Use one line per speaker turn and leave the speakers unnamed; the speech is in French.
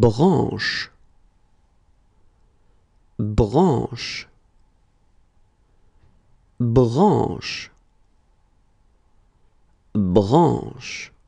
branche, branche, branche, branche.